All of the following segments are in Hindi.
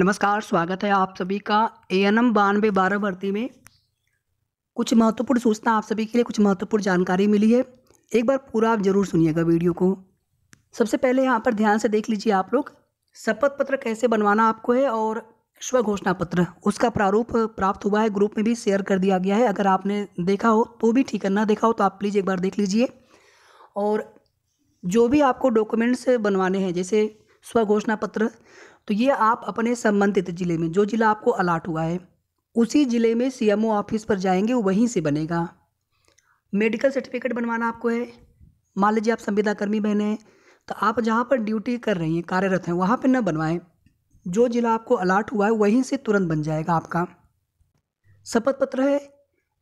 नमस्कार स्वागत है आप सभी का ए एन एम बानवे बारह भर्ती में कुछ महत्वपूर्ण सूचना आप सभी के लिए कुछ महत्वपूर्ण जानकारी मिली है एक बार पूरा आप जरूर सुनिएगा वीडियो को सबसे पहले यहाँ पर ध्यान से देख लीजिए आप लोग शपथ पत्र कैसे बनवाना आपको है और स्व घोषणा पत्र उसका प्रारूप प्राप्त हुआ है ग्रुप में भी शेयर कर दिया गया है अगर आपने देखा हो तो भी ठीक है ना देखा हो तो आप प्लीज़ एक बार देख लीजिए और जो भी आपको डॉक्यूमेंट्स बनवाने हैं जैसे स्व घोषणा पत्र तो ये आप अपने संबंधित ज़िले में जो ज़िला आपको अलाट हुआ है उसी ज़िले में सीएमओ ऑफिस पर जाएंगे वहीं से बनेगा मेडिकल सर्टिफिकेट बनवाना आपको है मान लीजिए आप संविदाकर्मी बहने हैं तो आप जहाँ पर ड्यूटी कर रही हैं कार्यरत हैं वहाँ पर न बनवाएं जो ज़िला आपको अलाट हुआ है वहीं से तुरंत बन जाएगा आपका शपथ पत्र है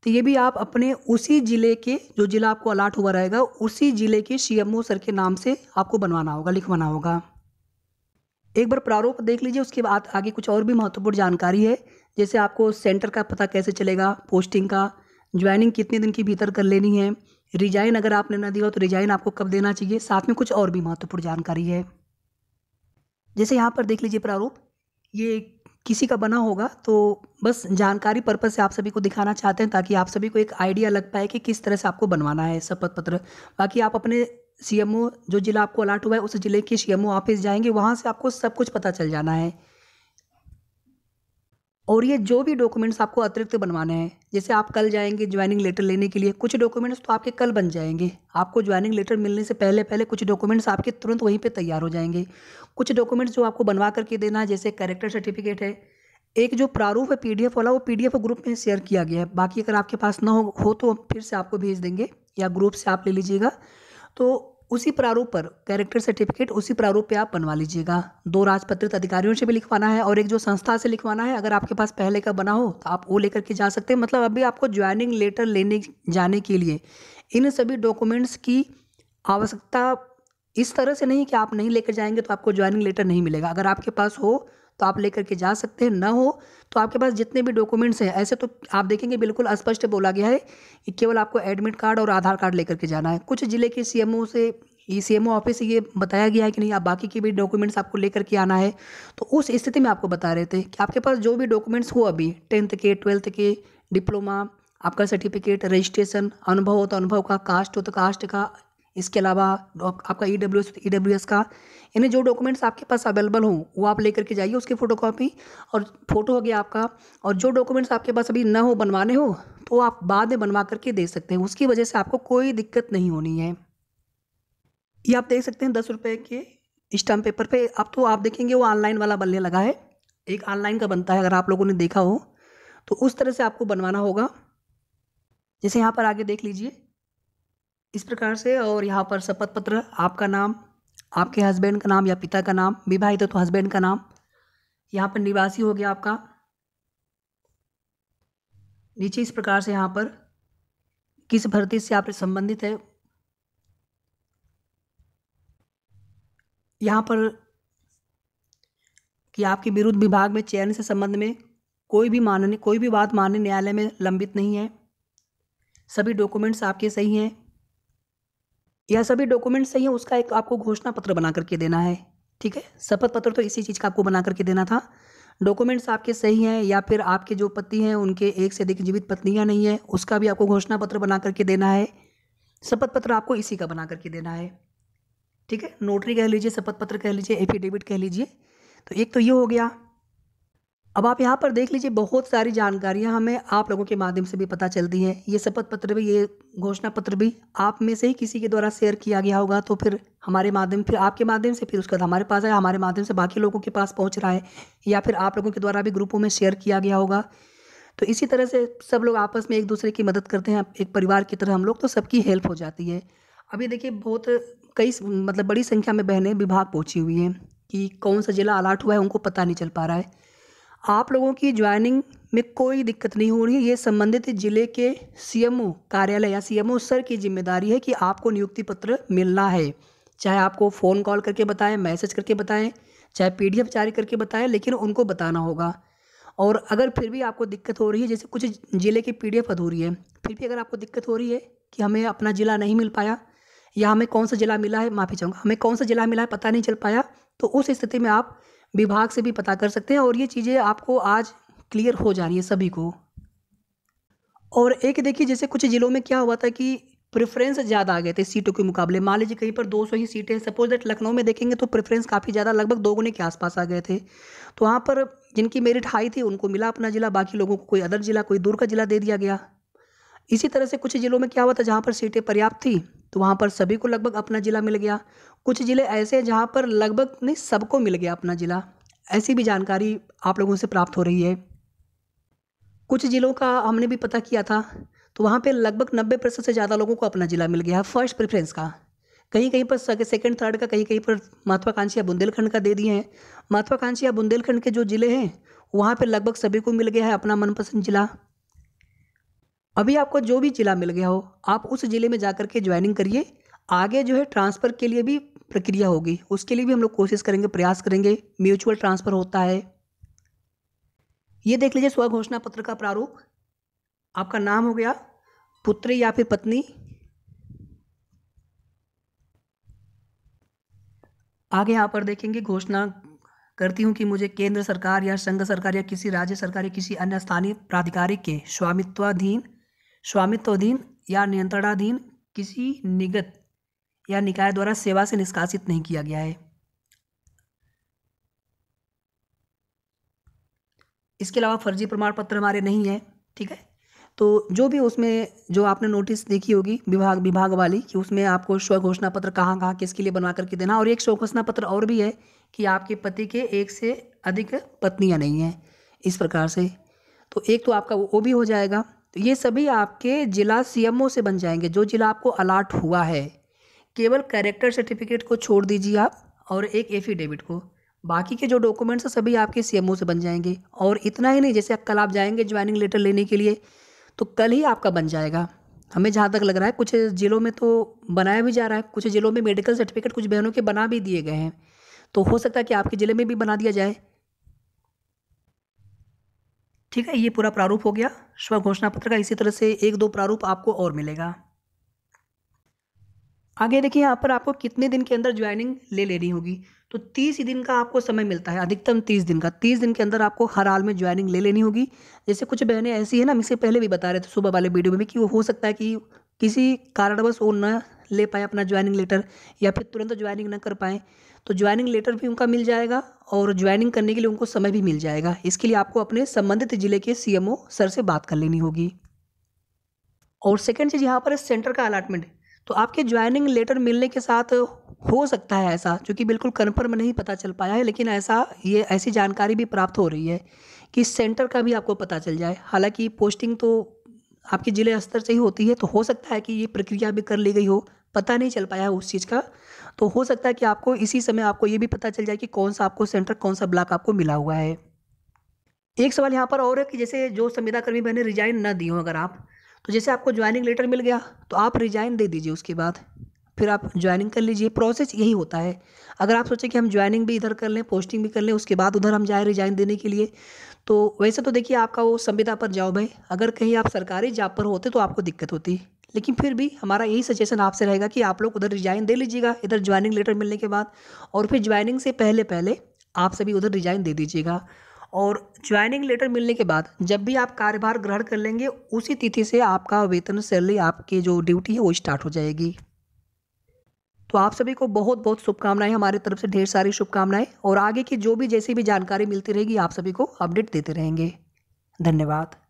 तो ये भी आप अपने उसी ज़िले के जो ज़िला आपको अलाट हुआ रहेगा उसी ज़िले के सी एम ओ सर के नाम से आपको बनवाना होगा लिखवाना होगा एक बार प्रारूप देख लीजिए उसके बाद आगे कुछ और भी महत्वपूर्ण जानकारी है जैसे आपको सेंटर का पता कैसे चलेगा पोस्टिंग का ज्वाइनिंग कितने दिन के भीतर कर लेनी है रिजाइन अगर आपने ना दिया तो रिजाइन आपको कब देना चाहिए साथ में कुछ और भी महत्वपूर्ण जानकारी है जैसे यहाँ पर देख लीजिए प्रारूप ये किसी का बना होगा तो बस जानकारी पर्पज से आप सभी को दिखाना चाहते हैं ताकि आप सभी को एक आइडिया लग पाए कि किस तरह से आपको बनवाना है शपथ पत्र बाकी आप अपने सी जो ज़िला आपको अलाट हुआ है उस ज़िले के सी ऑफिस जाएंगे वहाँ से आपको सब कुछ पता चल जाना है और ये जो भी डॉक्यूमेंट्स आपको अतिरिक्त बनवाने हैं जैसे आप कल जाएंगे ज्वाइनिंग लेटर लेने के लिए कुछ डॉक्यूमेंट्स तो आपके कल बन जाएंगे आपको ज्वाइनिंग लेटर मिलने से पहले पहले कुछ डॉक्यूमेंट्स आपके तुरंत वहीं पे तैयार हो जाएंगे कुछ डॉक्यूमेंट्स जो आपको बनवा करके देना है जैसे कैरेक्टर सर्टिफिकेट है एक जो प्रारूप है पी वाला वो पी ग्रुप में शेयर किया गया है बाकी अगर आपके पास ना हो, हो तो फिर से आपको भेज देंगे या ग्रुप से आप ले लीजिएगा तो उसी प्रारूप पर कैरेक्टर सर्टिफिकेट उसी प्रारूप पे आप बनवा लीजिएगा दो राजपत्रित अधिकारियों से भी लिखवाना है और एक जो संस्था से लिखवाना है अगर आपके पास पहले का बना हो तो आप वो लेकर के जा सकते हैं मतलब अभी आपको ज्वाइनिंग लेटर लेने जाने के लिए इन सभी डॉक्यूमेंट्स की आवश्यकता इस तरह से नहीं कि आप नहीं लेकर जाएंगे तो आपको ज्वाइनिंग लेटर नहीं मिलेगा अगर आपके पास हो तो आप लेकर के जा सकते हैं ना हो तो आपके पास जितने भी डॉक्यूमेंट्स हैं ऐसे तो आप देखेंगे बिल्कुल स्पष्ट बोला गया है कि केवल आपको एडमिट कार्ड और आधार कार्ड लेकर के जाना है कुछ ज़िले के सी से ई सी ऑफिस से ये बताया गया है कि नहीं आप बाकी के भी डॉक्यूमेंट्स आपको लेकर के आना है तो उस स्थिति में आपको बता रहे थे कि आपके पास जो भी डॉक्यूमेंट्स हो अभी टेंथ के ट्वेल्थ के डिप्लोमा आपका सर्टिफिकेट रजिस्ट्रेशन अनुभव हो तो अनुभव का कास्ट हो तो कास्ट का इसके अलावा आपका E W S E W S का यानी जो डॉक्यूमेंट्स आपके पास अवेलेबल हों वो आप लेकर के जाइए उसकी फ़ोटो कॉपी और फोटो हो गया आपका और जो डॉक्यूमेंट्स आपके पास अभी ना हो बनवाने हो तो आप बाद में बनवा करके दे सकते हैं उसकी वजह से आपको कोई दिक्कत नहीं होनी है ये आप देख सकते हैं दस रुपये के स्टाम्प पेपर पे अब तो आप देखेंगे वो ऑनलाइन वाला बनने लगा है एक ऑनलाइन का बनता है अगर आप लोगों ने देखा हो तो उस तरह से आपको बनवाना होगा जैसे यहाँ पर आगे देख लीजिए इस प्रकार से और यहाँ पर शपथ पत्र आपका नाम आपके हस्बैंड का नाम या पिता का नाम विवाहित हो तो हस्बैंड का नाम यहाँ पर निवासी हो गया आपका नीचे इस प्रकार से यहाँ पर किस भर्ती से आप संबंधित है यहाँ पर कि आपके विरुद्ध विभाग में चयन से संबंध में कोई भी मानने कोई भी बात मानने न्यायालय में लंबित नहीं है सभी डॉक्यूमेंट्स आपके सही हैं यह सभी डॉक्यूमेंट सही है उसका एक आपको घोषणा पत्र बना करके देना है ठीक है शपथ पत्र तो इसी चीज़ का आपको बना करके देना था डॉक्यूमेंट्स आपके सही हैं या फिर आपके जो पति हैं उनके एक से अधिक जीवित पत्नियां नहीं है उसका भी आपको घोषणा पत्र बना करके देना है शपथ पत्र आपको इसी का बना करके देना है ठीक है नोटरी कह लीजिए शपथ पत्र कह लीजिए एफिडेविट कह लीजिए तो एक तो ये हो गया अब आप यहाँ पर देख लीजिए बहुत सारी जानकारियाँ हमें आप लोगों के माध्यम से भी पता चलती हैं ये शपथ पत्र भी ये घोषणा पत्र भी आप में से ही किसी के द्वारा शेयर किया गया होगा तो फिर हमारे माध्यम फिर आपके माध्यम से फिर उसके बाद हमारे पास आया हमारे माध्यम से बाकी लोगों के पास पहुँच रहा है या फिर आप लोगों के द्वारा भी ग्रुपों में शेयर किया गया होगा तो इसी तरह से सब लोग आपस में एक दूसरे की मदद करते हैं एक परिवार की तरह हम लोग तो सबकी हेल्प हो जाती है अभी देखिए बहुत कई मतलब बड़ी संख्या में बहनें विभाग पहुँची हुई हैं कि कौन सा ज़िला अलर्ट हुआ है उनको पता नहीं चल पा रहा है आप लोगों की ज्वाइनिंग में कोई दिक्कत नहीं हो रही है ये संबंधित जिले के सीएमओ कार्यालय या सीएमओ सर की जिम्मेदारी है कि आपको नियुक्ति पत्र मिलना है चाहे आपको फ़ोन कॉल करके बताएं मैसेज करके बताएं चाहे पीडीएफ जारी करके बताएं लेकिन उनको बताना होगा और अगर फिर भी आपको दिक्कत हो रही है जैसे कुछ ज़िले की पी अधूरी है फिर भी अगर आपको दिक्कत हो रही है कि हमें अपना ज़िला नहीं मिल पाया या हमें कौन सा ज़िला मिला है माफ़ी चाहूँगा हमें कौन सा ज़िला मिला है पता नहीं चल पाया तो उस स्थिति में आप विभाग से भी पता कर सकते हैं और ये चीज़ें आपको आज क्लियर हो जा रही है सभी को और एक देखिए जैसे कुछ ज़िलों में क्या हुआ था कि प्रेफरेंस ज़्यादा आ गए थे सीटों के मुकाबले मान लीजिए कहीं पर 200 ही सीटें सपोज दैट लखनऊ में देखेंगे तो प्रेफरेंस काफ़ी ज़्यादा लगभग दो गुने के आसपास आ गए थे तो वहाँ पर जिनकी मेरिट हाई थी उनको मिला अपना ज़िला बाकी लोगों को कोई अदर ज़िला कोई दूर का ज़िला दे दिया गया इसी तरह से कुछ ज़िलों में क्या हुआ था जहाँ पर सीटें पर्याप्त थी तो वहाँ पर सभी को लगभग अपना ज़िला मिल गया कुछ ज़िले ऐसे हैं जहाँ पर लगभग नहीं सबको मिल गया अपना ज़िला ऐसी भी जानकारी आप लोगों से प्राप्त हो रही है कुछ ज़िलों का हमने भी पता किया था तो वहाँ पर लगभग नब्बे परसेंट से ज़्यादा लोगों को अपना ज़िला मिल गया है फर्स्ट प्रेफरेंस का कहीं कहीं पर सेकेंड थर्ड का कहीं कहीं पर महत्वाकांक्षी या बुंदेलखंड का दे दिए हैं महत्वाकांक्षी या बुंदेलखंड के जो ज़िले हैं वहाँ पर लगभग सभी को मिल गया है अपना मनपसंद ज़िला अभी आपको जो भी ज़िला मिल गया हो आप उस ज़िले में जा के ज्वाइनिंग करिए आगे जो है ट्रांसफ़र के लिए भी प्रक्रिया होगी उसके लिए भी हम लोग कोशिश करेंगे प्रयास करेंगे म्यूचुअल ट्रांसफ़र होता है ये देख लीजिए स्व घोषणा पत्र का प्रारूप आपका नाम हो गया पुत्र या फिर पत्नी आगे यहाँ पर देखेंगे घोषणा करती हूँ कि मुझे केंद्र सरकार या संघ सरकार या किसी राज्य सरकार या किसी अन्य स्थानीय प्राधिकारी के स्वामित्वाधीन स्वामित्वाधीन या नियंत्रणाधीन किसी निगत या निकाय द्वारा सेवा से निष्कासित नहीं किया गया है इसके अलावा फर्जी प्रमाण पत्र हमारे नहीं है ठीक है तो जो भी उसमें जो आपने नोटिस देखी होगी विभाग विभाग वाली कि उसमें आपको स्व घोषणा पत्र कहाँ कहाँ किसके लिए बनवा करके देना और एक स्व घोषणा पत्र और भी है कि आपके पति के एक से अधिक पत्नियाँ नहीं हैं इस प्रकार से तो एक तो आपका वो भी हो जाएगा ये सभी आपके ज़िला सी से बन जाएंगे जो ज़िला आपको अलाट हुआ है केवल कैरेक्टर सर्टिफिकेट को छोड़ दीजिए आप और एक एफिडेविट को बाकी के जो डॉक्यूमेंट्स हैं सभी आपके सी से बन जाएंगे और इतना ही नहीं जैसे आप कल आप जाएंगे ज्वाइनिंग लेटर लेने के लिए तो कल ही आपका बन जाएगा हमें जहाँ तक लग रहा है कुछ ज़िलों में तो बनाया भी जा रहा है कुछ ज़िलों में मेडिकल सर्टिफिकेट कुछ बहनों के बना भी दिए गए हैं तो हो सकता है कि आपके ज़िले में भी बना दिया जाए ठीक है ये पूरा प्रारूप हो गया स्व घोषणा पत्र का इसी तरह से एक दो प्रारूप आपको और मिलेगा आगे देखिए यहाँ पर आपको कितने दिन के अंदर ज्वाइनिंग ले लेनी होगी तो तीस दिन का आपको समय मिलता है अधिकतम तीस दिन का तीस दिन के अंदर आपको हर हाल में ज्वाइनिंग ले लेनी होगी जैसे कुछ बहनें ऐसी हैं ना हम इससे पहले भी बता रहे थे सुबह वाले वीडियो में कि वो हो सकता है कि किसी कारणवश वो न ले पाए अपना ज्वाइनिंग लेटर या फिर तुरंत ज्वाइनिंग न कर पाएँ तो ज्वाइनिंग लेटर भी उनका मिल जाएगा और ज्वाइनिंग करने के लिए उनको समय भी मिल जाएगा इसके लिए आपको अपने संबंधित ज़िले के सीएमओ सर से बात कर लेनी होगी और सेकेंड चीज़ यहाँ पर है सेंटर का अलाटमेंट तो आपके ज्वाइनिंग लेटर मिलने के साथ हो सकता है ऐसा जो कि बिल्कुल कन्फर्म नहीं पता चल पाया है लेकिन ऐसा ये ऐसी जानकारी भी प्राप्त हो रही है कि सेंटर का भी आपको पता चल जाए हालांकि पोस्टिंग तो आपके ज़िले स्तर से ही होती है तो हो सकता है कि ये प्रक्रिया भी कर ली गई हो पता नहीं चल पाया उस चीज़ का तो हो सकता है कि आपको इसी समय आपको ये भी पता चल जाए कि कौन सा आपको सेंटर कौन सा ब्लॉक आपको मिला हुआ है एक सवाल यहाँ पर और है कि जैसे जो कर्मी बहने रिजाइन ना दी हो अगर आप तो जैसे आपको ज्वाइनिंग लेटर मिल गया तो आप रिजाइन दे दीजिए उसके बाद फिर आप ज्वाइनिंग कर लीजिए प्रोसेस यही होता है अगर आप सोचें कि हम ज्वाइनिंग भी इधर कर लें पोस्टिंग भी कर लें उसके बाद उधर हम जाए रिजाइन देने के लिए तो वैसे तो देखिए आपका वो संविदा पर जॉब है अगर कहीं आप सरकारी जॉब पर होते तो आपको दिक्कत होती लेकिन फिर भी हमारा यही सजेशन आपसे रहेगा कि आप लोग उधर रिजाइन दे लीजिएगा इधर ज्वाइनिंग लेटर मिलने के बाद और फिर ज्वाइनिंग से पहले पहले आप सभी उधर रिजाइन दे दीजिएगा और ज्वाइनिंग लेटर मिलने के बाद जब भी आप कार्यभार ग्रहण कर लेंगे उसी तिथि से आपका वेतन सैलरी आपकी जो ड्यूटी है वो स्टार्ट हो जाएगी तो आप सभी को बहुत बहुत शुभकामनाएं हमारे तरफ से ढेर सारी शुभकामनाएं और आगे की जो भी जैसी भी जानकारी मिलती रहेगी आप सभी को अपडेट देते रहेंगे धन्यवाद